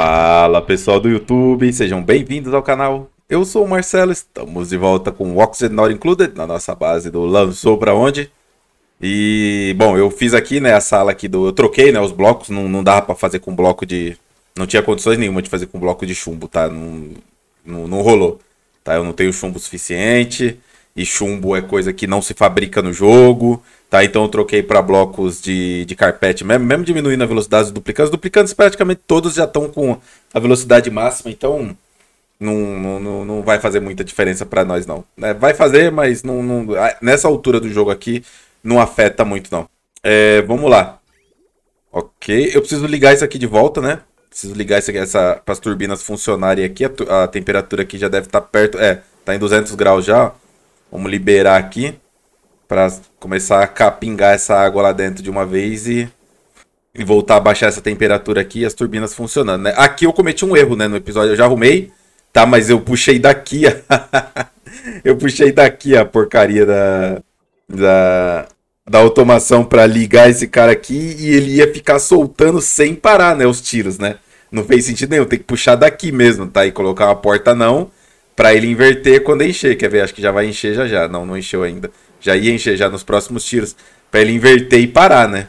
Fala pessoal do YouTube, sejam bem-vindos ao canal. Eu sou o Marcelo, estamos de volta com o Oxygen Not Included na nossa base do Lançou Pra Onde. E, bom, eu fiz aqui, né, a sala aqui do... Eu troquei, né, os blocos, não, não dava pra fazer com bloco de... Não tinha condições nenhuma de fazer com bloco de chumbo, tá? Não, não, não rolou, tá? Eu não tenho chumbo suficiente e chumbo é coisa que não se fabrica no jogo... Tá, então eu troquei para blocos de, de carpete mesmo, mesmo diminuindo a velocidade dos duplicantes. Os duplicantes praticamente todos já estão com a velocidade máxima, então não, não, não vai fazer muita diferença para nós não. É, vai fazer, mas não, não, nessa altura do jogo aqui não afeta muito não. É, vamos lá. Ok, eu preciso ligar isso aqui de volta, né? Preciso ligar isso aqui, essa, as turbinas funcionarem aqui. A, a temperatura aqui já deve estar tá perto, é, tá em 200 graus já. Vamos liberar aqui para começar a capingar essa água lá dentro de uma vez e, e voltar a baixar essa temperatura aqui e as turbinas funcionando, né? Aqui eu cometi um erro, né, no episódio, eu já arrumei, tá? Mas eu puxei daqui, a... eu puxei daqui a porcaria da, da, da automação para ligar esse cara aqui e ele ia ficar soltando sem parar, né, os tiros, né? Não fez sentido nenhum, tem que puxar daqui mesmo, tá? E colocar uma porta não, para ele inverter quando encher. Quer ver? Acho que já vai encher já já. Não, não encheu ainda já ia encher já nos próximos tiros, para ele inverter e parar, né?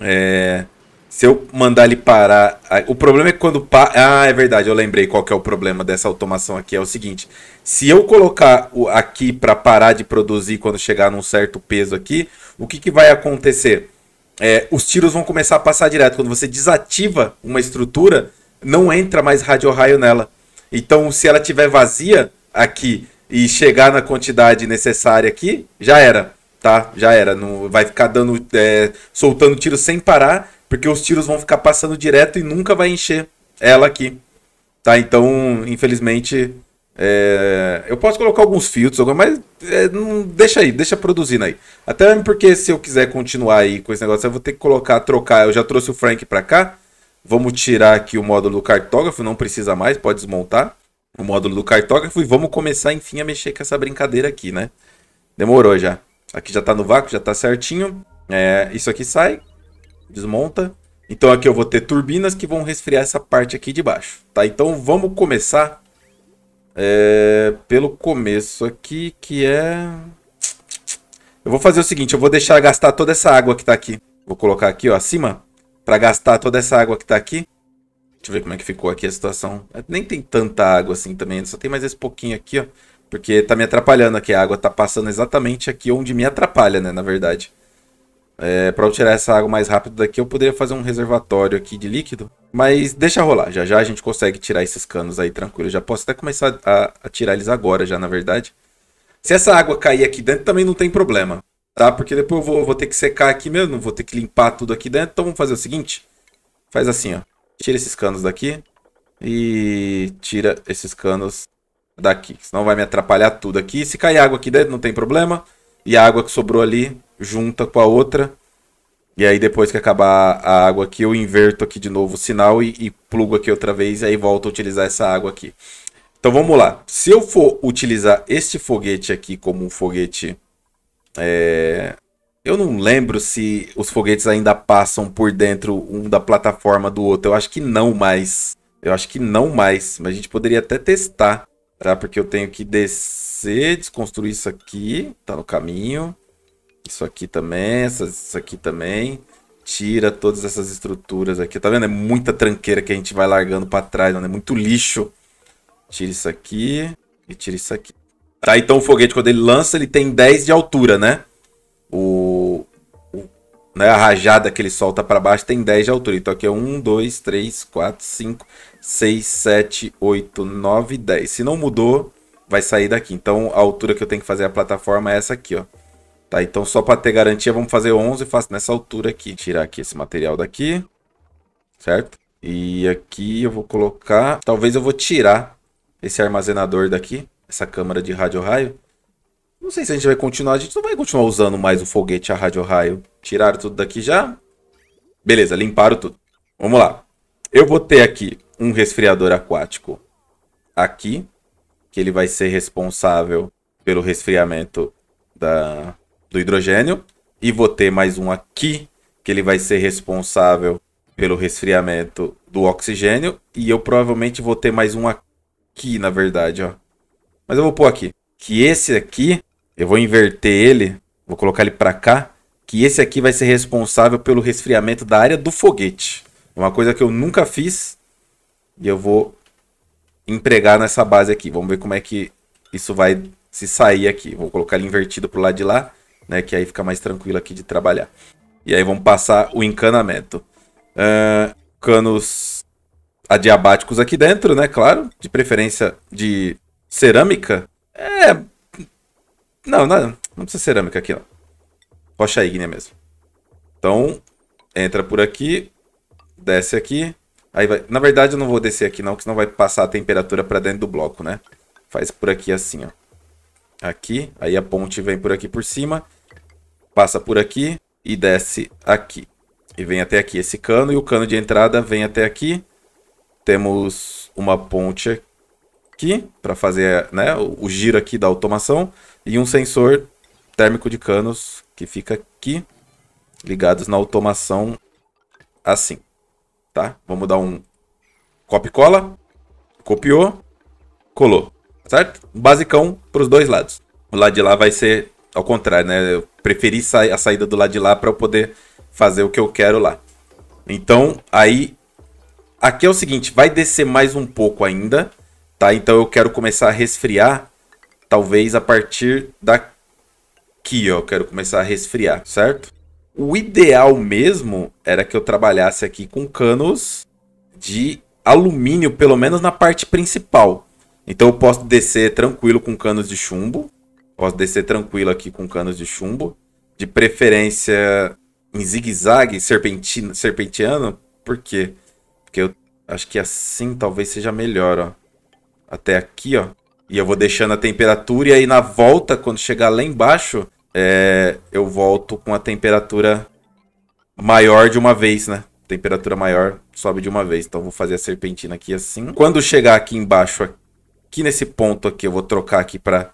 É, se eu mandar ele parar. O problema é quando. Pa... Ah, é verdade, eu lembrei qual que é o problema dessa automação aqui. É o seguinte: se eu colocar o aqui para parar de produzir quando chegar num certo peso aqui, o que, que vai acontecer? É, os tiros vão começar a passar direto. Quando você desativa uma estrutura, não entra mais radio raio nela. Então, se ela tiver vazia aqui e chegar na quantidade necessária aqui, já era, tá? Já era. Não vai ficar dando, é, soltando tiro sem parar, porque os tiros vão ficar passando direto e nunca vai encher ela aqui, tá? Então, infelizmente, é, eu posso colocar alguns filtros, mas é, não, deixa aí, deixa produzindo aí. Até porque se eu quiser continuar aí com esse negócio, eu vou ter que colocar, trocar. Eu já trouxe o Frank para cá. Vamos tirar aqui o módulo do cartógrafo, não precisa mais, pode desmontar o módulo do cartógrafo e vamos começar, enfim, a mexer com essa brincadeira aqui, né? Demorou já. Aqui já tá no vácuo, já tá certinho. É, isso aqui sai, desmonta. Então aqui eu vou ter turbinas que vão resfriar essa parte aqui de baixo, tá? Então vamos começar é, pelo começo aqui, que é... Eu vou fazer o seguinte, eu vou deixar gastar toda essa água que tá aqui. Vou colocar aqui, ó, acima, para gastar toda essa água que tá aqui. Deixa eu ver como é que ficou aqui a situação. É, nem tem tanta água assim também, só tem mais esse pouquinho aqui, ó. Porque tá me atrapalhando aqui, a água tá passando exatamente aqui onde me atrapalha, né, na verdade. É, para eu tirar essa água mais rápido daqui, eu poderia fazer um reservatório aqui de líquido. Mas deixa rolar, já já a gente consegue tirar esses canos aí tranquilo. já posso até começar a, a tirar eles agora já, na verdade. Se essa água cair aqui dentro, também não tem problema, tá? Porque depois eu vou, eu vou ter que secar aqui mesmo, vou ter que limpar tudo aqui dentro. Então vamos fazer o seguinte, faz assim, ó. Tira esses canos daqui. E tira esses canos daqui. Senão vai me atrapalhar tudo aqui. Se cair água aqui dentro, não tem problema. E a água que sobrou ali, junta com a outra. E aí depois que acabar a água aqui, eu inverto aqui de novo o sinal e, e plugo aqui outra vez. E aí volto a utilizar essa água aqui. Então vamos lá. Se eu for utilizar este foguete aqui como um foguete é, eu não lembro se os foguetes ainda passam por dentro um da plataforma do outro. Eu acho que não mais. Eu acho que não mais. Mas a gente poderia até testar. Tá? Porque eu tenho que descer, desconstruir isso aqui. Tá no caminho. Isso aqui também. Isso aqui também. Tira todas essas estruturas aqui. Tá vendo? É muita tranqueira que a gente vai largando para trás. Mano. É muito lixo. Tira isso aqui. E tira isso aqui. Tá, então o foguete, quando ele lança, ele tem 10 de altura, né? né, a rajada que ele solta para baixo tem 10 de altura. Então aqui é 1, 2, 3, 4, 5, 6, 7, 8, 9, 10. Se não mudou, vai sair daqui. Então a altura que eu tenho que fazer a plataforma é essa aqui, ó. Tá, então só para ter garantia, vamos fazer 11 faço nessa altura aqui. Tirar aqui esse material daqui, certo? E aqui eu vou colocar... Talvez eu vou tirar esse armazenador daqui, essa câmara de rádio-raio. Não sei se a gente vai continuar. A gente não vai continuar usando mais o foguete a rádio raio. Tiraram tudo daqui já. Beleza, limparam tudo. Vamos lá. Eu vou ter aqui um resfriador aquático aqui, que ele vai ser responsável pelo resfriamento da, do hidrogênio. E vou ter mais um aqui, que ele vai ser responsável pelo resfriamento do oxigênio. E eu provavelmente vou ter mais um aqui, na verdade, ó. Mas eu vou pôr aqui. Que esse aqui eu vou inverter ele, vou colocar ele para cá, que esse aqui vai ser responsável pelo resfriamento da área do foguete. Uma coisa que eu nunca fiz e eu vou empregar nessa base aqui. Vamos ver como é que isso vai se sair aqui. Vou colocar ele invertido pro lado de lá, né, que aí fica mais tranquilo aqui de trabalhar. E aí vamos passar o encanamento. Uh, canos adiabáticos aqui dentro, né, claro. De preferência de cerâmica. É, não, não, não precisa cerâmica aqui, não. Rocha ígnea mesmo. Então, entra por aqui, desce aqui. Aí vai... Na verdade, eu não vou descer aqui não, porque senão vai passar a temperatura para dentro do bloco, né? Faz por aqui assim, ó. Aqui, aí a ponte vem por aqui por cima, passa por aqui e desce aqui. E vem até aqui esse cano, e o cano de entrada vem até aqui. Temos uma ponte aqui para fazer né, o giro aqui da automação. E um sensor térmico de canos que fica aqui, ligados na automação assim, tá? Vamos dar um copy cola, copiou, colou, certo? Basicão para os dois lados. O lado de lá vai ser ao contrário, né? Eu preferi sair a saída do lado de lá para eu poder fazer o que eu quero lá. Então, aí aqui é o seguinte, vai descer mais um pouco ainda, tá? Então eu quero começar a resfriar Talvez a partir daqui, ó, quero começar a resfriar, certo? O ideal mesmo era que eu trabalhasse aqui com canos de alumínio, pelo menos na parte principal. Então eu posso descer tranquilo com canos de chumbo. Posso descer tranquilo aqui com canos de chumbo. De preferência em zigue-zague, serpenteando. Por quê? Porque eu acho que assim talvez seja melhor, ó. Até aqui, ó. E eu vou deixando a temperatura e aí na volta, quando chegar lá embaixo, é, eu volto com a temperatura maior de uma vez, né? Temperatura maior sobe de uma vez. Então vou fazer a serpentina aqui assim. Quando chegar aqui embaixo, aqui nesse ponto aqui, eu vou trocar aqui para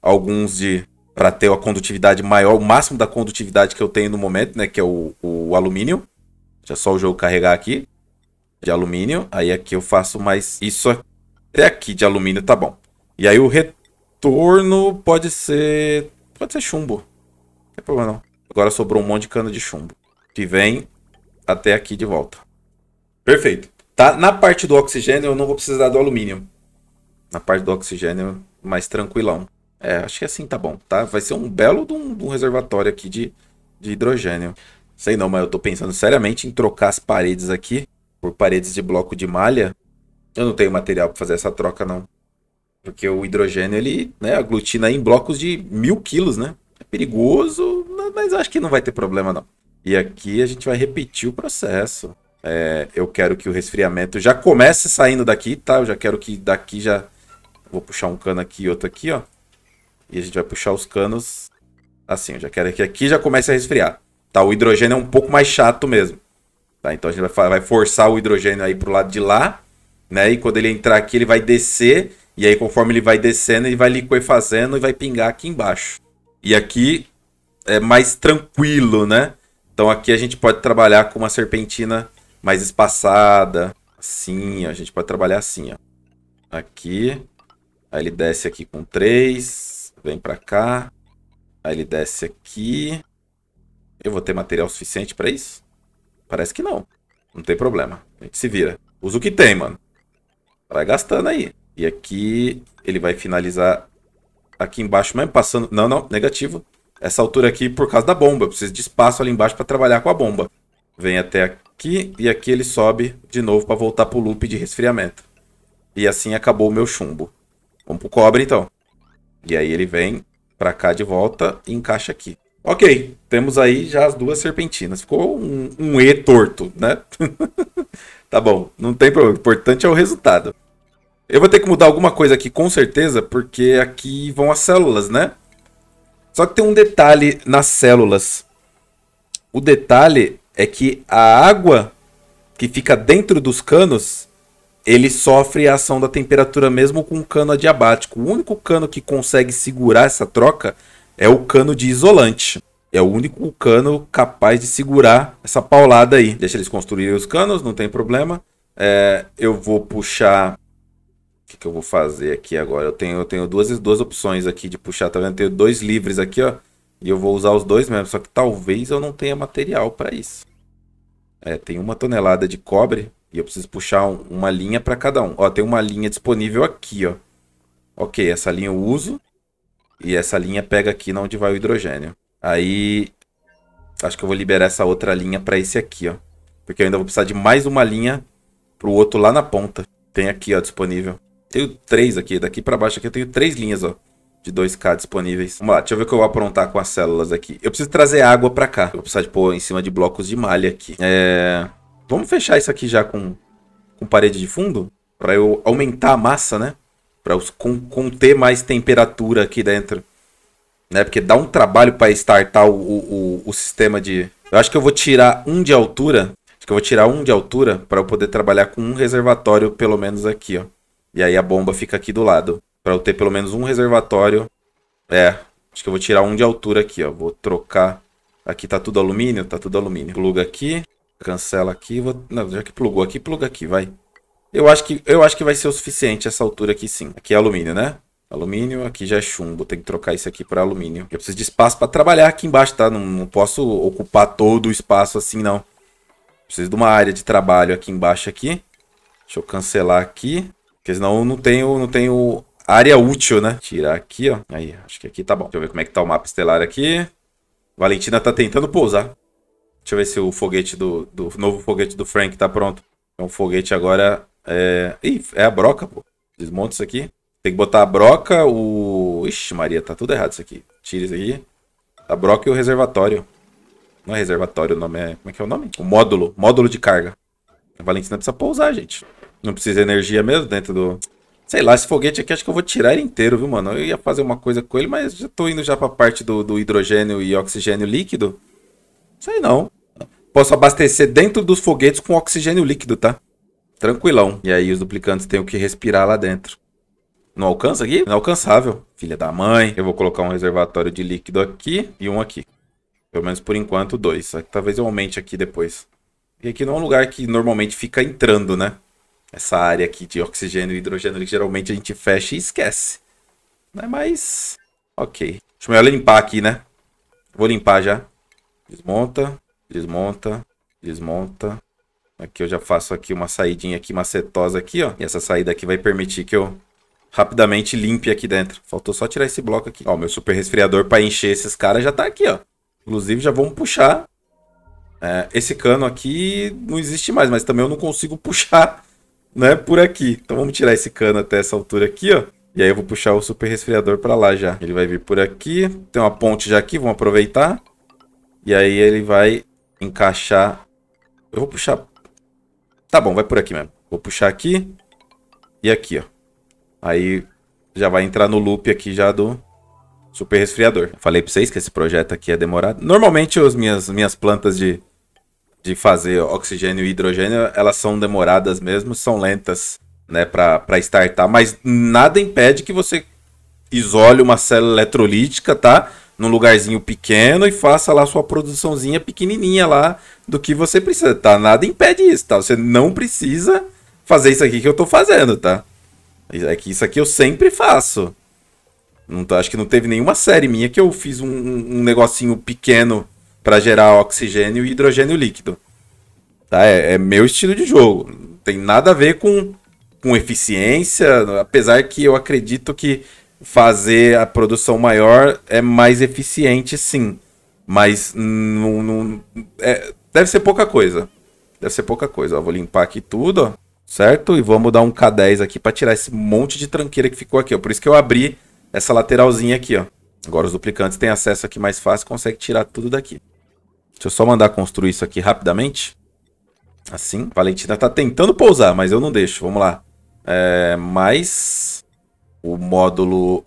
alguns de... para ter a condutividade maior, o máximo da condutividade que eu tenho no momento, né? Que é o, o alumínio. Deixa só o jogo carregar aqui. De alumínio. Aí aqui eu faço mais isso Até aqui de alumínio tá bom. E aí o retorno pode ser. Pode ser chumbo. Não tem problema não. Agora sobrou um monte de cana de chumbo. Que vem até aqui de volta. Perfeito. Tá? Na parte do oxigênio eu não vou precisar do alumínio. Na parte do oxigênio, mais tranquilão. É, acho que assim tá bom, tá? Vai ser um belo de um, de um reservatório aqui de, de hidrogênio. Sei não, mas eu tô pensando seriamente em trocar as paredes aqui por paredes de bloco de malha. Eu não tenho material para fazer essa troca, não. Porque o hidrogênio, ele né, aglutina em blocos de mil quilos, né? É perigoso, mas acho que não vai ter problema, não. E aqui a gente vai repetir o processo. É, eu quero que o resfriamento já comece saindo daqui, tá? Eu já quero que daqui já... Vou puxar um cano aqui e outro aqui, ó. E a gente vai puxar os canos assim. Eu já quero que aqui já comece a resfriar. Tá? O hidrogênio é um pouco mais chato mesmo. Tá? Então a gente vai, vai forçar o hidrogênio aí pro lado de lá, né? E quando ele entrar aqui, ele vai descer e aí, conforme ele vai descendo, ele vai liquefazendo e vai pingar aqui embaixo. E aqui é mais tranquilo, né? Então aqui a gente pode trabalhar com uma serpentina mais espaçada. Assim, ó. a gente pode trabalhar assim, ó. Aqui. Aí ele desce aqui com 3. Vem pra cá. Aí ele desce aqui. Eu vou ter material suficiente pra isso? Parece que não. Não tem problema. A gente se vira. Usa o que tem, mano. Vai gastando aí. E aqui ele vai finalizar aqui embaixo mesmo, passando... Não, não, negativo. Essa altura aqui por causa da bomba. precisa de espaço ali embaixo para trabalhar com a bomba. Vem até aqui e aqui ele sobe de novo para voltar para o loop de resfriamento. E assim acabou o meu chumbo. Vamos pro cobre então. E aí ele vem para cá de volta e encaixa aqui. Ok, temos aí já as duas serpentinas. Ficou um, um E torto, né? tá bom, não tem problema. O importante é o resultado. Eu vou ter que mudar alguma coisa aqui, com certeza, porque aqui vão as células, né? Só que tem um detalhe nas células. O detalhe é que a água que fica dentro dos canos, ele sofre a ação da temperatura mesmo com um cano adiabático. O único cano que consegue segurar essa troca é o cano de isolante. É o único cano capaz de segurar essa paulada aí. Deixa eles construírem os canos, não tem problema. É, eu vou puxar que, que eu vou fazer aqui agora? Eu tenho, eu tenho duas, duas opções aqui de puxar, tá vendo? Eu tenho dois livres aqui, ó. E eu vou usar os dois mesmo, só que talvez eu não tenha material para isso. É, tem uma tonelada de cobre e eu preciso puxar um, uma linha para cada um. Ó, tem uma linha disponível aqui, ó. Ok, essa linha eu uso e essa linha pega aqui na onde vai o hidrogênio. Aí, acho que eu vou liberar essa outra linha para esse aqui, ó. Porque eu ainda vou precisar de mais uma linha pro outro lá na ponta. Tem aqui, ó, disponível. Tenho três aqui, daqui para baixo aqui eu tenho três linhas, ó. De 2K disponíveis. Vamos lá, deixa eu ver o que eu vou aprontar com as células aqui. Eu preciso trazer água pra cá. Eu vou precisar de pôr em cima de blocos de malha aqui. É... Vamos fechar isso aqui já com, com parede de fundo? Pra eu aumentar a massa, né? Pra con conter mais temperatura aqui dentro. Né? Porque dá um trabalho pra startar o, o, o, o sistema de... Eu acho que eu vou tirar um de altura. Acho que eu vou tirar um de altura pra eu poder trabalhar com um reservatório pelo menos aqui, ó. E aí a bomba fica aqui do lado. Pra eu ter pelo menos um reservatório. É, acho que eu vou tirar um de altura aqui, ó. Vou trocar. Aqui tá tudo alumínio, tá tudo alumínio. Pluga aqui, cancela aqui. Vou... Não, já que plugou aqui, pluga aqui, vai. Eu acho, que, eu acho que vai ser o suficiente essa altura aqui sim. Aqui é alumínio, né? Alumínio, aqui já é chumbo, tem que trocar isso aqui para alumínio. Eu preciso de espaço para trabalhar aqui embaixo, tá? Não, não posso ocupar todo o espaço assim, não. Preciso de uma área de trabalho aqui embaixo aqui. Deixa eu cancelar aqui. Porque senão não tenho, não tenho área útil, né? Tirar aqui, ó. Aí, acho que aqui tá bom. Deixa eu ver como é que tá o mapa estelar aqui. Valentina tá tentando pousar. Deixa eu ver se o foguete do, do novo foguete do Frank tá pronto. É então, um foguete agora. É... Ih, é a broca, pô. Desmonta isso aqui. Tem que botar a broca, o. Ixi, Maria, tá tudo errado isso aqui. Tira isso aqui. A broca e o reservatório. Não é reservatório o nome, é. Como é que é o nome? O módulo. Módulo de carga. A Valentina precisa pousar, gente. Não precisa de energia mesmo dentro do... Sei lá, esse foguete aqui acho que eu vou tirar ele inteiro, viu, mano? Eu ia fazer uma coisa com ele, mas já tô indo já pra parte do, do hidrogênio e oxigênio líquido. Sei não. Posso abastecer dentro dos foguetes com oxigênio líquido, tá? Tranquilão. E aí os duplicantes têm o que respirar lá dentro. Não alcança aqui? Inalcançável. Filha da mãe. Eu vou colocar um reservatório de líquido aqui e um aqui. Pelo menos por enquanto, dois. Talvez eu aumente aqui depois. E aqui não é um lugar que normalmente fica entrando, né? essa área aqui de oxigênio e hidrogênio que geralmente a gente fecha e esquece. Né? Mas, ok. Acho melhor limpar aqui, né? Vou limpar já. Desmonta, desmonta, desmonta. Aqui eu já faço aqui uma saidinha aqui macetosa aqui, ó. E essa saída aqui vai permitir que eu rapidamente limpe aqui dentro. Faltou só tirar esse bloco aqui. Ó, meu super resfriador para encher esses caras já tá aqui, ó. Inclusive já vamos puxar. É, esse cano aqui não existe mais, mas também eu não consigo puxar né, por aqui. Então vamos tirar esse cano até essa altura aqui, ó. E aí eu vou puxar o super resfriador para lá já. Ele vai vir por aqui. Tem uma ponte já aqui, vamos aproveitar. E aí ele vai encaixar... Eu vou puxar... Tá bom, vai por aqui mesmo. Vou puxar aqui e aqui, ó. Aí já vai entrar no loop aqui já do super resfriador. falei para vocês que esse projeto aqui é demorado. Normalmente as minhas, minhas plantas de de fazer oxigênio e hidrogênio, elas são demoradas mesmo, são lentas, né, para startar, mas nada impede que você isole uma célula eletrolítica, tá? Num lugarzinho pequeno e faça lá sua produçãozinha pequenininha lá do que você precisa, tá? Nada impede isso, tá? Você não precisa fazer isso aqui que eu tô fazendo, tá? É que isso aqui eu sempre faço. Não, acho que não teve nenhuma série minha que eu fiz um, um negocinho pequeno para gerar oxigênio e hidrogênio líquido. Tá? É, é, meu estilo de jogo. Não tem nada a ver com, com eficiência, apesar que eu acredito que fazer a produção maior é mais eficiente, sim. Mas não, não é, deve ser pouca coisa. Deve ser pouca coisa. Ó, vou limpar aqui tudo, ó, certo? E vamos dar um K10 aqui para tirar esse monte de tranqueira que ficou aqui. Ó. Por isso que eu abri essa lateralzinha aqui. Ó. Agora os duplicantes têm acesso aqui mais fácil, consegue tirar tudo daqui. Deixa eu só mandar construir isso aqui rapidamente. Assim. Valentina tá tentando pousar, mas eu não deixo. Vamos lá. É, mais o módulo...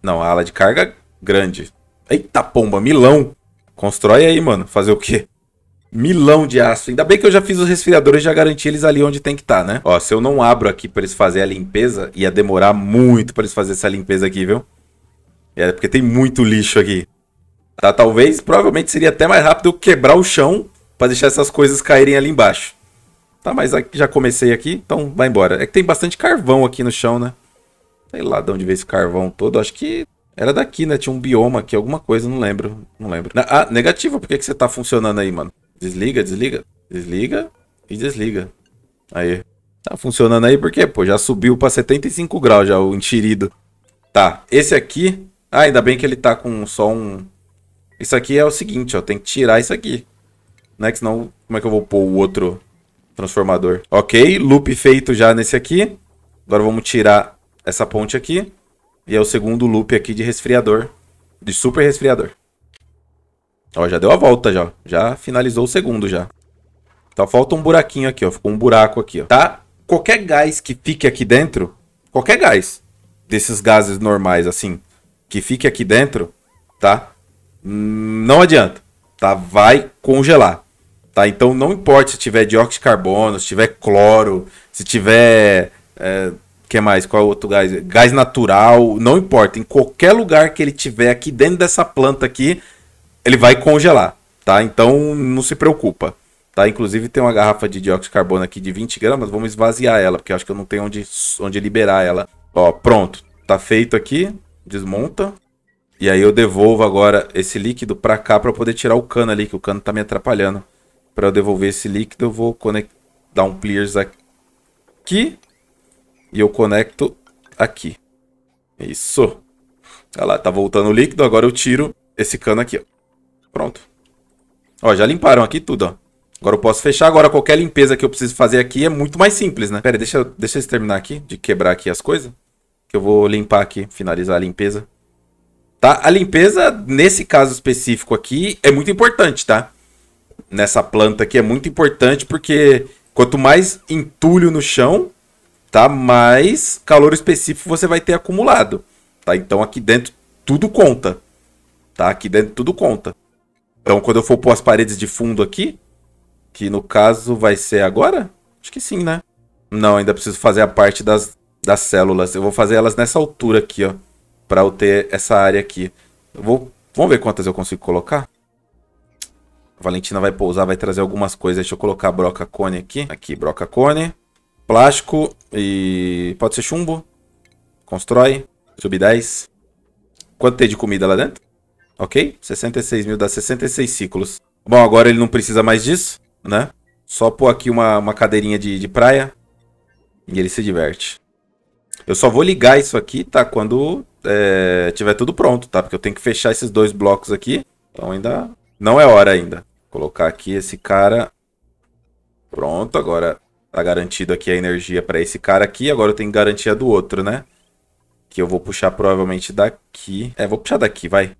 Não, a ala de carga grande. Eita pomba, Milão. Constrói aí, mano. Fazer o quê? Milão de aço. Ainda bem que eu já fiz os resfriadores e já garanti eles ali onde tem que estar, tá, né? Ó, se eu não abro aqui pra eles fazerem a limpeza, ia demorar muito pra eles fazerem essa limpeza aqui, viu? É, porque tem muito lixo aqui. Tá? Talvez, provavelmente seria até mais rápido quebrar o chão para deixar essas coisas caírem ali embaixo. Tá, mas aqui, já comecei aqui, então vai embora. É que tem bastante carvão aqui no chão, né? Sei lá de onde veio esse carvão todo. Acho que era daqui, né? Tinha um bioma aqui, alguma coisa, não lembro. Não lembro. Ah, negativo, por que, que você tá funcionando aí, mano? Desliga, desliga. Desliga e desliga. Aí. Tá funcionando aí porque, pô, já subiu pra 75 graus já o enxerido. Tá, esse aqui... Ah, ainda bem que ele tá com só um, isso aqui é o seguinte, ó. Tem que tirar isso aqui. Né? Que senão, como é que eu vou pôr o outro transformador? Ok, loop feito já nesse aqui. Agora vamos tirar essa ponte aqui. E é o segundo loop aqui de resfriador. De super resfriador. Ó, já deu a volta já. Já finalizou o segundo já. Então falta um buraquinho aqui, ó. Ficou um buraco aqui, ó. Tá? Qualquer gás que fique aqui dentro, qualquer gás desses gases normais, assim, que fique aqui dentro, tá? não adianta, tá? Vai congelar, tá? Então não importa se tiver dióxido de carbono, se tiver cloro, se tiver é, que mais? Qual é outro gás? Gás natural, não importa. Em qualquer lugar que ele tiver aqui dentro dessa planta aqui, ele vai congelar, tá? Então não se preocupa, tá? Inclusive tem uma garrafa de dióxido de carbono aqui de 20 gramas, vamos esvaziar ela, porque eu acho que eu não tenho onde, onde liberar ela. Ó, pronto, tá feito aqui, desmonta, e aí eu devolvo agora esse líquido para cá para poder tirar o cano ali, que o cano tá me atrapalhando. Para eu devolver esse líquido, eu vou conectar, dar um clears aqui. E eu conecto aqui. Isso. Olha lá, tá voltando o líquido. Agora eu tiro esse cano aqui, ó. Pronto. Ó, já limparam aqui tudo, ó. Agora eu posso fechar. Agora qualquer limpeza que eu preciso fazer aqui é muito mais simples, né? Pera aí, deixa, deixa eu terminar aqui, de quebrar aqui as coisas. Que eu vou limpar aqui, finalizar a limpeza. Tá? A limpeza, nesse caso específico aqui, é muito importante, tá? Nessa planta aqui é muito importante porque quanto mais entulho no chão, tá? Mais calor específico você vai ter acumulado, tá? Então aqui dentro tudo conta, tá? Aqui dentro tudo conta. Então quando eu for pôr as paredes de fundo aqui, que no caso vai ser agora? Acho que sim, né? Não, ainda preciso fazer a parte das, das células. Eu vou fazer elas nessa altura aqui, ó para eu ter essa área aqui. Eu vou, vamos ver quantas eu consigo colocar? A Valentina vai pousar, vai trazer algumas coisas. Deixa eu colocar broca cone aqui. Aqui, broca cone. Plástico e... pode ser chumbo. Constrói. Sub 10. Quanto tem de comida lá dentro? Ok? 66 mil, dá 66 ciclos. Bom, agora ele não precisa mais disso, né? Só pôr aqui uma, uma cadeirinha de, de praia. E ele se diverte. Eu só vou ligar isso aqui, tá? Quando é, tiver tudo pronto, tá? Porque eu tenho que fechar esses dois blocos aqui. Então ainda não é hora ainda. Vou colocar aqui esse cara. Pronto, agora tá garantido aqui a energia para esse cara aqui. Agora eu tenho garantia do outro, né? Que eu vou puxar provavelmente daqui. É, vou puxar daqui, vai.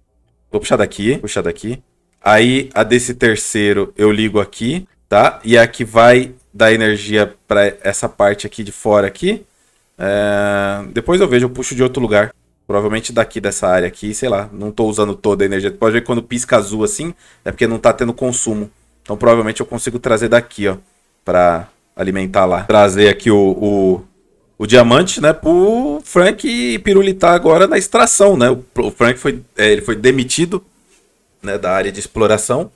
Vou puxar daqui, puxar daqui. Aí a desse terceiro eu ligo aqui, tá? E é a que vai dar energia para essa parte aqui de fora aqui. É... Depois eu vejo, eu puxo de outro lugar. Provavelmente daqui dessa área aqui, sei lá, não estou usando toda a energia. pode ver que quando pisca azul assim, é porque não está tendo consumo. Então provavelmente eu consigo trazer daqui, ó, pra alimentar lá. Trazer aqui o, o, o diamante, né, pro Frank pirulitar agora na extração, né. O, o Frank foi, é, ele foi demitido, né, da área de exploração.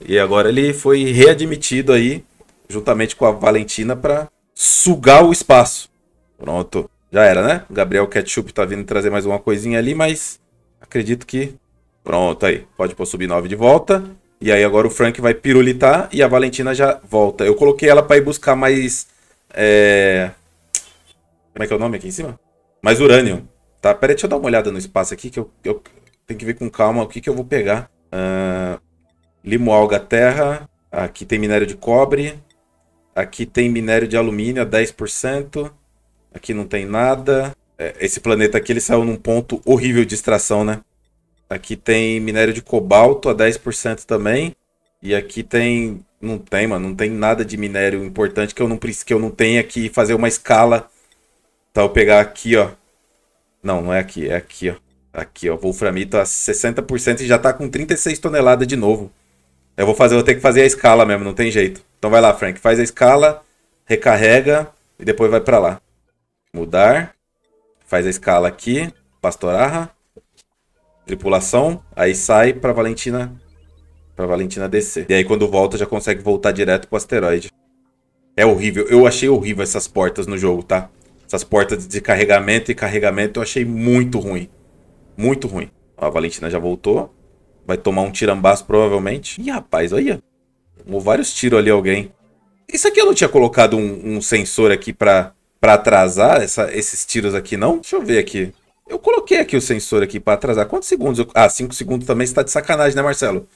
E agora ele foi readmitido aí, juntamente com a Valentina, para sugar o espaço. Pronto. Já era, né? Gabriel Ketchup tá vindo trazer mais uma coisinha ali, mas acredito que. Pronto, aí. Pode pôr sub-9 de volta. E aí agora o Frank vai pirulitar e a Valentina já volta. Eu coloquei ela para ir buscar mais. É... Como é que é o nome aqui em cima? Mais urânio. Tá, pera aí, deixa eu dar uma olhada no espaço aqui que eu, eu tenho que ver com calma o que, que eu vou pegar. Uh... Ah, Limoalga terra. Aqui tem minério de cobre. Aqui tem minério de alumínio a 10%. Aqui não tem nada. É, esse planeta aqui ele saiu num ponto horrível de extração, né? Aqui tem minério de cobalto a 10% também. E aqui tem. Não tem, mano. Não tem nada de minério importante que eu não, que eu não tenha que fazer uma escala. Então eu pegar aqui, ó. Não, não é aqui. É aqui, ó. Aqui, ó. Wolframito a 60% e já tá com 36 toneladas de novo. Eu vou fazer, eu vou ter que fazer a escala mesmo, não tem jeito. Então vai lá, Frank. Faz a escala, recarrega e depois vai para lá. Mudar. Faz a escala aqui. Pastorarra. Tripulação. Aí sai pra Valentina. para Valentina descer. E aí quando volta já consegue voltar direto pro asteroide. É horrível. Eu achei horrível essas portas no jogo, tá? Essas portas de carregamento e carregamento eu achei muito ruim. Muito ruim. Ó, a Valentina já voltou. Vai tomar um tirambaço provavelmente. Ih, rapaz, olha. Tomou vários tiros ali alguém. Isso aqui eu não tinha colocado um, um sensor aqui pra para atrasar essa, esses tiros aqui, não? Deixa eu ver aqui. Eu coloquei aqui o sensor aqui para atrasar. Quantos segundos? Eu... Ah, 5 segundos também está de sacanagem, né, Marcelo?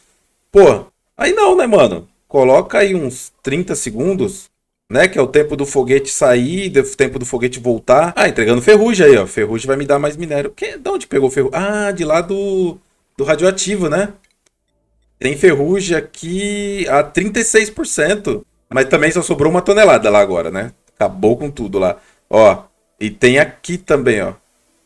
Pô, aí não, né, mano? Coloca aí uns 30 segundos, né? Que é o tempo do foguete sair, o tempo do foguete voltar. Ah, entregando ferrugem aí, ó. Ferrugem vai me dar mais minério. Que... De onde pegou ferrugem? Ah, de lá do, do radioativo, né? Tem ferrugem aqui a 36%. Mas também só sobrou uma tonelada lá agora, né? Acabou com tudo lá. Ó, e tem aqui também, ó.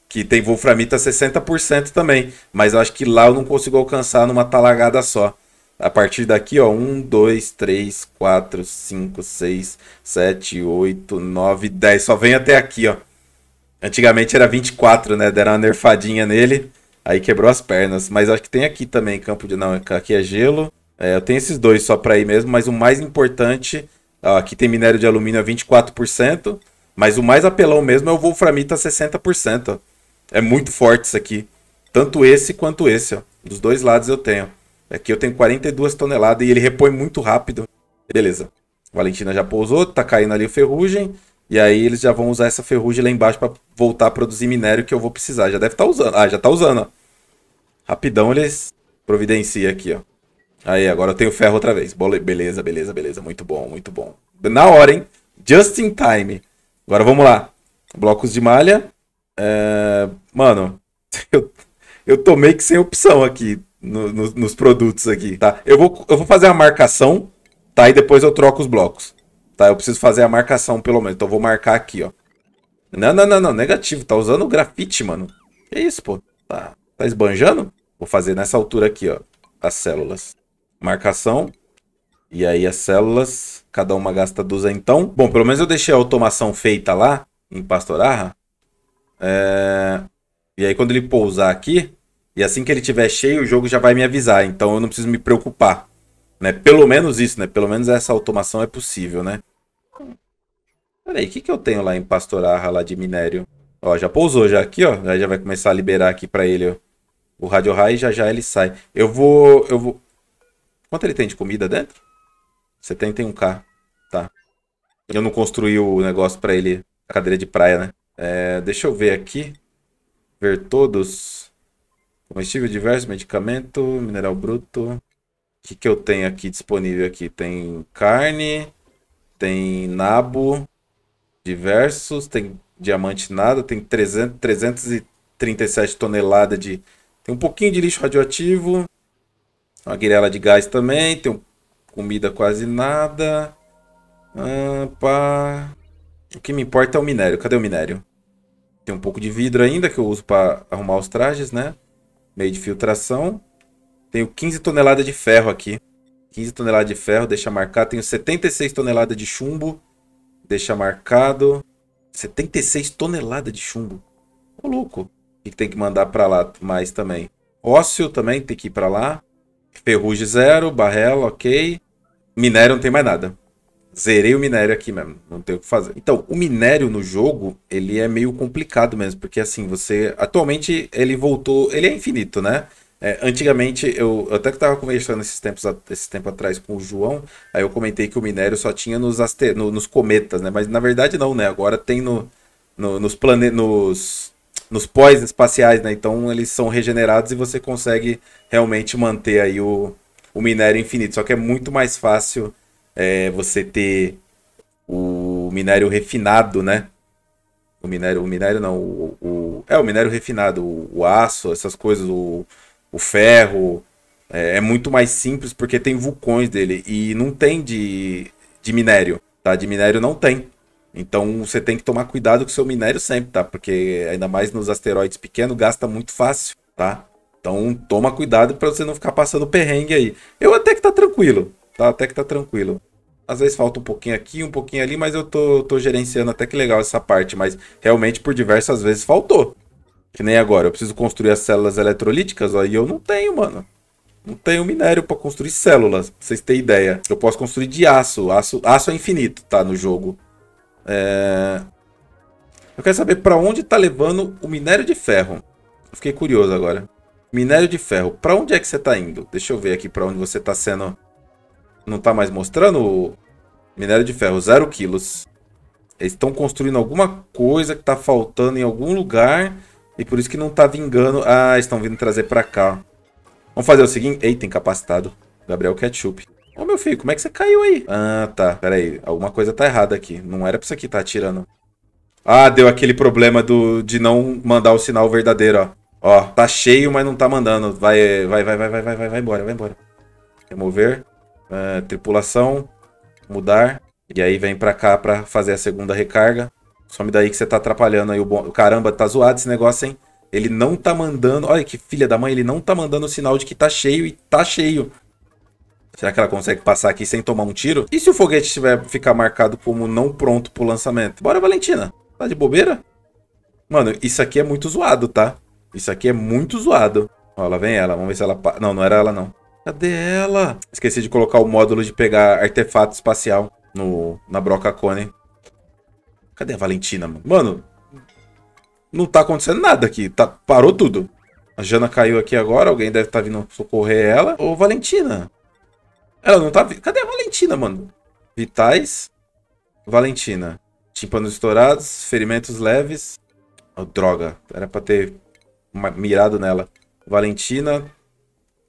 Que tem wolframita 60% também. Mas eu acho que lá eu não consigo alcançar numa talagada só. A partir daqui, ó, 1, 2, 3, 4, 5, 6, 7, 8, 9, 10. Só vem até aqui, ó. Antigamente era 24, né? Deram uma nerfadinha nele. Aí quebrou as pernas. Mas acho que tem aqui também, campo de. Não, aqui é gelo. É, eu tenho esses dois só pra ir mesmo, mas o mais importante Aqui tem minério de alumínio a 24%, mas o mais apelão mesmo é o wolframita a 60%. É muito forte isso aqui. Tanto esse quanto esse, ó. Dos dois lados eu tenho. Aqui eu tenho 42 toneladas e ele repõe muito rápido. Beleza. Valentina já pousou, tá caindo ali o ferrugem. E aí eles já vão usar essa ferrugem lá embaixo para voltar a produzir minério que eu vou precisar. Já deve estar tá usando. Ah, já tá usando, ó. Rapidão eles providenciam aqui, ó. Aí, agora eu tenho ferro outra vez. Beleza, beleza, beleza. Muito bom, muito bom. Na hora, hein? Just in time. Agora vamos lá. Blocos de malha. É... Mano, eu, eu tô meio que sem opção aqui no, no, nos produtos aqui, tá? Eu vou, eu vou fazer a marcação, tá? E depois eu troco os blocos. Tá? Eu preciso fazer a marcação pelo menos. Então eu vou marcar aqui, ó. Não, não, não, não. Negativo. Tá usando grafite, mano. Que isso, pô? Tá, tá esbanjando? Vou fazer nessa altura aqui, ó. As células marcação. E aí as células, cada uma gasta duzentão. Bom, pelo menos eu deixei a automação feita lá, em Pastorarra. É... E aí quando ele pousar aqui, e assim que ele tiver cheio, o jogo já vai me avisar. Então eu não preciso me preocupar. Né? Pelo menos isso, né? Pelo menos essa automação é possível, né? Peraí, o que, que eu tenho lá em Pastorarra, lá de minério? Ó, já pousou já aqui, ó. Já, já vai começar a liberar aqui pra ele, ó. O Radio High já já ele sai. Eu vou... Eu vou... Quanto ele tem de comida dentro? 71k. Tá. Eu não construí o negócio para ele, a cadeira de praia, né? É, deixa eu ver aqui. Ver todos. Comestível diverso, medicamento, mineral bruto. O que, que eu tenho aqui disponível aqui? Tem carne, tem nabo, diversos, tem diamante nada, tem 300, 337 toneladas de... Tem um pouquinho de lixo radioativo, uma guirela de gás também. Tem comida quase nada. O que me importa é o minério. Cadê o minério? Tem um pouco de vidro ainda que eu uso para arrumar os trajes, né? Meio de filtração. Tenho 15 toneladas de ferro aqui. 15 toneladas de ferro, deixa marcar. Tenho 76 toneladas de chumbo. Deixa marcado. 76 toneladas de chumbo. Ô, louco. E tem que mandar para lá mais também. Ósseo também tem que ir para lá. Ferrugem zero, Barrela, ok. Minério não tem mais nada. Zerei o minério aqui mesmo, não tem o que fazer. Então, o minério no jogo, ele é meio complicado mesmo, porque assim, você... Atualmente, ele voltou... Ele é infinito, né? É, antigamente, eu, eu até que estava conversando esses tempos, esse tempo atrás com o João, aí eu comentei que o minério só tinha nos, aster, no, nos cometas, né? Mas na verdade não, né? Agora tem no, no nos, plane, nos, nos pós espaciais, né? Então eles são regenerados e você consegue realmente manter aí o, o minério infinito. Só que é muito mais fácil é, você ter o minério refinado, né? O minério, o minério não, o, o é o minério refinado, o, o aço, essas coisas, o, o ferro. É, é, muito mais simples porque tem vulcões dele e não tem de, de minério, tá? De minério não tem. Então você tem que tomar cuidado com o seu minério sempre, tá? Porque ainda mais nos asteroides pequenos gasta muito fácil, tá? Então toma cuidado para você não ficar passando perrengue aí. Eu até que tá tranquilo, tá? Até que tá tranquilo. Às vezes falta um pouquinho aqui, um pouquinho ali, mas eu tô, tô gerenciando até que legal essa parte. Mas realmente por diversas vezes faltou. Que nem agora, eu preciso construir as células eletrolíticas, ó, e eu não tenho, mano. Não tenho minério para construir células, pra vocês terem ideia. Eu posso construir de aço. Aço, aço é infinito, tá? No jogo. É... Eu quero saber para onde está levando o minério de ferro. fiquei curioso agora. Minério de ferro, para onde é que você está indo? Deixa eu ver aqui para onde você está sendo... Não está mais mostrando? o Minério de ferro, zero quilos. Eles estão construindo alguma coisa que está faltando em algum lugar. E por isso que não está vingando. Ah, estão vindo trazer para cá. Vamos fazer o seguinte. Eita, incapacitado. Gabriel Ketchup. Ô meu filho, como é que você caiu aí? Ah, tá. Pera aí. Alguma coisa tá errada aqui. Não era pra isso aqui estar tá atirando. Ah, deu aquele problema do de não mandar o sinal verdadeiro, ó. Ó, tá cheio, mas não tá mandando. Vai, vai, vai, vai, vai, vai, vai, vai embora, vai embora. Remover. Uh, tripulação. Mudar. E aí vem pra cá pra fazer a segunda recarga. Some daí que você tá atrapalhando aí o bom. Caramba, tá zoado esse negócio, hein? Ele não tá mandando. Olha que filha da mãe, ele não tá mandando o sinal de que tá cheio e tá cheio. Será que ela consegue passar aqui sem tomar um tiro? E se o foguete tiver, ficar marcado como não pronto pro lançamento? Bora, Valentina. Tá de bobeira? Mano, isso aqui é muito zoado, tá? Isso aqui é muito zoado. Ó, lá vem ela. Vamos ver se ela... Não, não era ela, não. Cadê ela? Esqueci de colocar o módulo de pegar artefato espacial no... na Broca Cone. Cadê a Valentina, mano? Mano, não tá acontecendo nada aqui. Tá... Parou tudo. A Jana caiu aqui agora. Alguém deve estar tá vindo socorrer ela. Ô, Valentina, ela não tá. Cadê a Valentina, mano? Vitais. Valentina. Tímpanos estourados, ferimentos leves. Oh, droga. Era pra ter mirado nela. Valentina.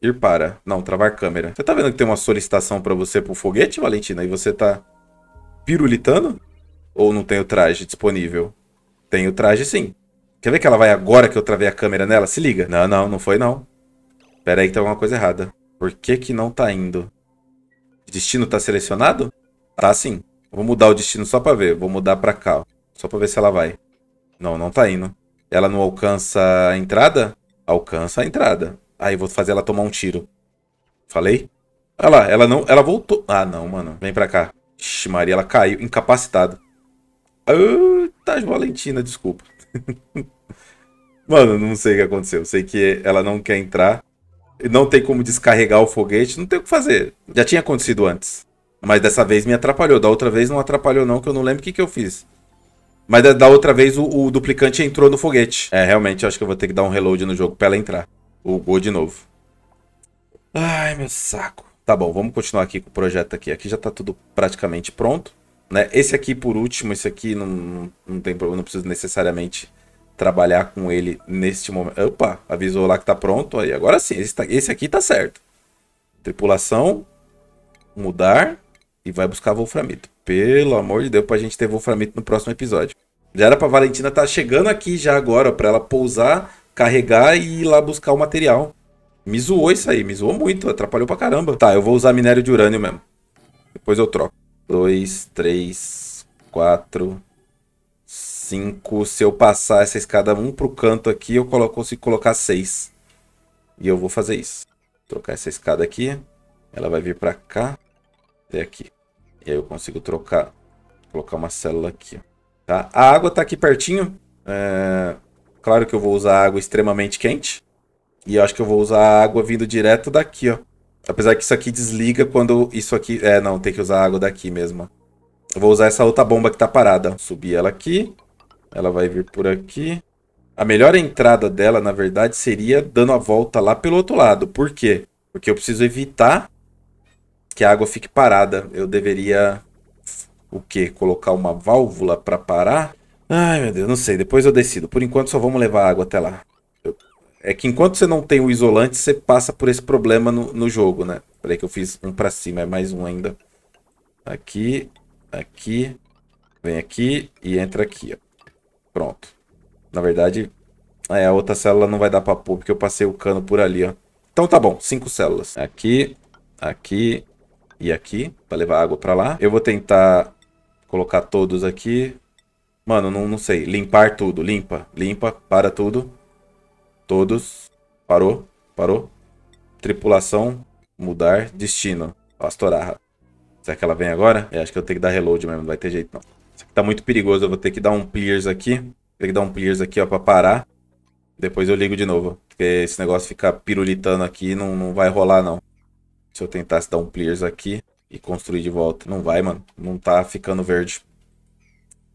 Ir para. Não, travar câmera. Você tá vendo que tem uma solicitação pra você pro foguete, Valentina? E você tá pirulitando? Ou não tem o traje disponível? Tem o traje sim. Quer ver que ela vai agora que eu travei a câmera nela? Se liga. Não, não, não foi não. Pera aí que tem tá alguma coisa errada. Por que que não tá indo? Destino tá selecionado? Tá sim. Vou mudar o destino só pra ver. Vou mudar pra cá. Ó. Só pra ver se ela vai. Não, não tá indo. Ela não alcança a entrada? Alcança a entrada. Aí vou fazer ela tomar um tiro. Falei? Olha lá, ela não. Ela voltou. Ah, não, mano. Vem pra cá. Ixi, Maria, ela caiu, incapacitada. tá Valentina, desculpa. mano, não sei o que aconteceu. Sei que ela não quer entrar não tem como descarregar o foguete, não tem o que fazer. Já tinha acontecido antes. Mas dessa vez me atrapalhou. Da outra vez não atrapalhou, não, que eu não lembro o que, que eu fiz. Mas da, da outra vez o, o, duplicante entrou no foguete. É, realmente, acho que eu vou ter que dar um reload no jogo pra ela entrar. O gol de novo. Ai, meu saco. Tá bom, vamos continuar aqui com o projeto aqui. Aqui já tá tudo praticamente pronto. Né? Esse aqui por último, esse aqui não, não tem problema, não preciso necessariamente trabalhar com ele neste momento. Opa, avisou lá que tá pronto. Aí, agora sim, esse, tá, esse aqui tá certo. Tripulação, mudar e vai buscar Wolframito. Pelo amor de Deus, pra gente ter Wolframito no próximo episódio. Já era pra Valentina tá chegando aqui já agora, para ela pousar, carregar e ir lá buscar o material. Me zoou isso aí, me zoou muito, atrapalhou pra caramba. Tá, eu vou usar minério de urânio mesmo. Depois eu troco. Dois, três, quatro, 5. Se eu passar essa escada 1 um pro canto aqui, eu coloco, consigo colocar 6. E eu vou fazer isso. Trocar essa escada aqui. Ela vai vir para cá. Até aqui. E aí eu consigo trocar. Colocar uma célula aqui. Tá? A água está aqui pertinho. É... Claro que eu vou usar água extremamente quente. E eu acho que eu vou usar a água vindo direto daqui, ó. Apesar que isso aqui desliga quando isso aqui... É, não, tem que usar a água daqui mesmo. Eu vou usar essa outra bomba que tá parada. Subir ela aqui. Ela vai vir por aqui. A melhor entrada dela, na verdade, seria dando a volta lá pelo outro lado. Por quê? Porque eu preciso evitar que a água fique parada. Eu deveria o quê? Colocar uma válvula para parar? Ai, meu Deus, não sei. Depois eu decido. Por enquanto, só vamos levar água até lá. Eu... É que enquanto você não tem o isolante, você passa por esse problema no, no jogo, né? Peraí que eu fiz um para cima, é mais um ainda. Aqui, aqui, vem aqui e entra aqui, ó. Pronto. Na verdade, é, a outra célula não vai dar pra pôr, porque eu passei o cano por ali, ó. Então tá bom, cinco células. Aqui, aqui e aqui, pra levar água pra lá. Eu vou tentar colocar todos aqui. Mano, não, não sei. Limpar tudo. Limpa, limpa, para tudo. Todos. Parou, parou. Tripulação, mudar, destino. Pastorarra. Será que ela vem agora? É, acho que eu tenho que dar reload mesmo, não vai ter jeito não. Isso aqui tá muito perigoso, eu vou ter que dar um clears aqui. Tem que dar um clears aqui, ó, pra parar. Depois eu ligo de novo. Porque esse negócio ficar pirulitando aqui não, não vai rolar, não. Se eu tentasse dar um clears aqui e construir de volta. Não vai, mano. Não tá ficando verde.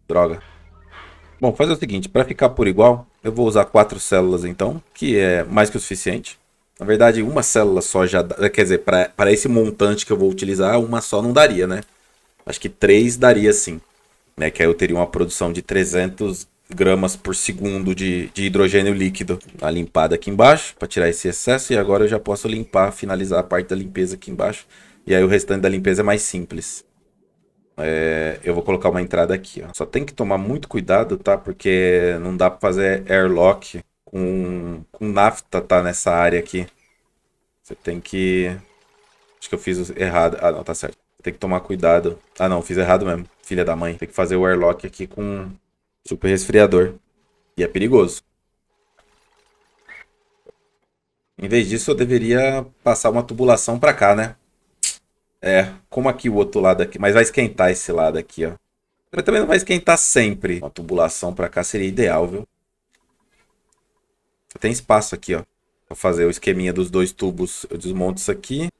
Droga. Bom, fazer o seguinte. Pra ficar por igual, eu vou usar quatro células, então. Que é mais que o suficiente. Na verdade, uma célula só já dá, Quer dizer, para esse montante que eu vou utilizar, uma só não daria, né? Acho que três daria sim né? Que aí eu teria uma produção de 300 gramas por segundo de, de hidrogênio líquido. A limpada aqui embaixo para tirar esse excesso e agora eu já posso limpar, finalizar a parte da limpeza aqui embaixo. E aí o restante da limpeza é mais simples. É, eu vou colocar uma entrada aqui, ó. Só tem que tomar muito cuidado, tá? Porque não dá para fazer airlock com, com nafta, tá? Nessa área aqui. Você tem que... Acho que eu fiz errado. Ah, não, tá certo. Tem que tomar cuidado. Ah, não, fiz errado mesmo. Filha da mãe. Tem que fazer o airlock aqui com super resfriador. E é perigoso. Em vez disso, eu deveria passar uma tubulação pra cá, né? É, como aqui o outro lado aqui. Mas vai esquentar esse lado aqui, ó. Mas também não vai esquentar sempre. Uma tubulação pra cá seria ideal, viu? Tem espaço aqui, ó. Pra fazer o esqueminha dos dois tubos. Eu desmonto isso aqui.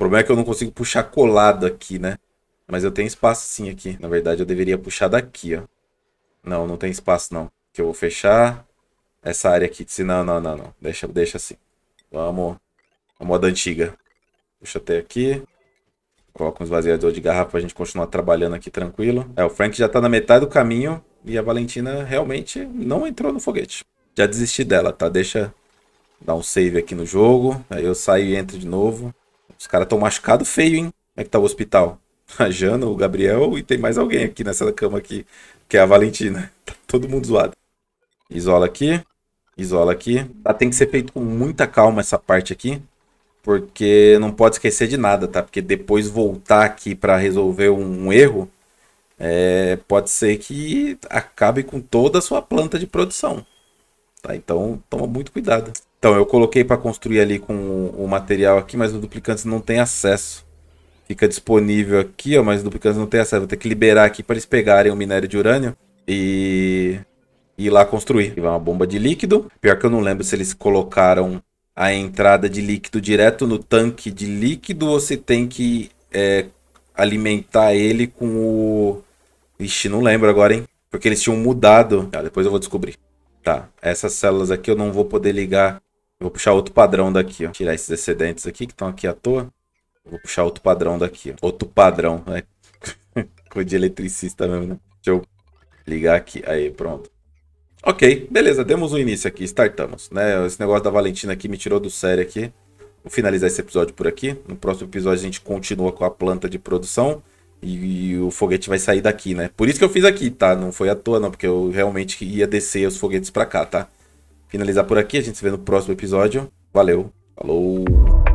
O problema é que eu não consigo puxar colado aqui, né? Mas eu tenho espaço sim aqui. Na verdade, eu deveria puxar daqui, ó. Não, não tem espaço não. Que eu vou fechar essa área aqui. Se não, não, não, não. Deixa, deixa assim. Vamos. A moda antiga. Puxa até aqui. Coloca uns vaziadores de garrafa pra gente continuar trabalhando aqui tranquilo. É, o Frank já tá na metade do caminho. E a Valentina realmente não entrou no foguete. Já desisti dela, tá? Deixa dar um save aqui no jogo. Aí eu saio e entro de novo. Os caras estão machucados feio, hein? Como é que tá o hospital? A Jana, o Gabriel e tem mais alguém aqui nessa cama aqui, que é a Valentina. Tá todo mundo zoado. Isola aqui. Isola aqui. Tá, tem que ser feito com muita calma essa parte aqui. Porque não pode esquecer de nada, tá? Porque depois voltar aqui para resolver um erro, é, pode ser que acabe com toda a sua planta de produção. Tá? Então toma muito cuidado. Então, eu coloquei para construir ali com o, material aqui, mas o duplicantes não tem acesso. Fica disponível aqui, ó, mas o duplicantes não tem acesso. Vou ter que liberar aqui para eles pegarem o minério de urânio e ir lá construir. E vai uma bomba de líquido. Pior que eu não lembro se eles colocaram a entrada de líquido direto no tanque de líquido ou se tem que é, alimentar ele com o... Ixi, não lembro agora, hein? Porque eles tinham mudado. Ah, depois eu vou descobrir. Tá, essas células aqui eu não vou poder ligar vou puxar outro padrão daqui, ó. Tirar esses excedentes aqui que estão aqui à toa. vou puxar outro padrão daqui, ó. Outro padrão, né? Coisa de eletricista mesmo, né? Deixa eu ligar aqui. Aí, pronto. Ok, beleza. Demos um início aqui. Startamos, né? Esse negócio da Valentina aqui me tirou do sério aqui. Vou finalizar esse episódio por aqui. No próximo episódio a gente continua com a planta de produção. E, e o foguete vai sair daqui, né? Por isso que eu fiz aqui, tá? Não foi à toa, não. Porque eu realmente ia descer os foguetes pra cá, tá? finalizar por aqui. A gente se vê no próximo episódio. Valeu, falou!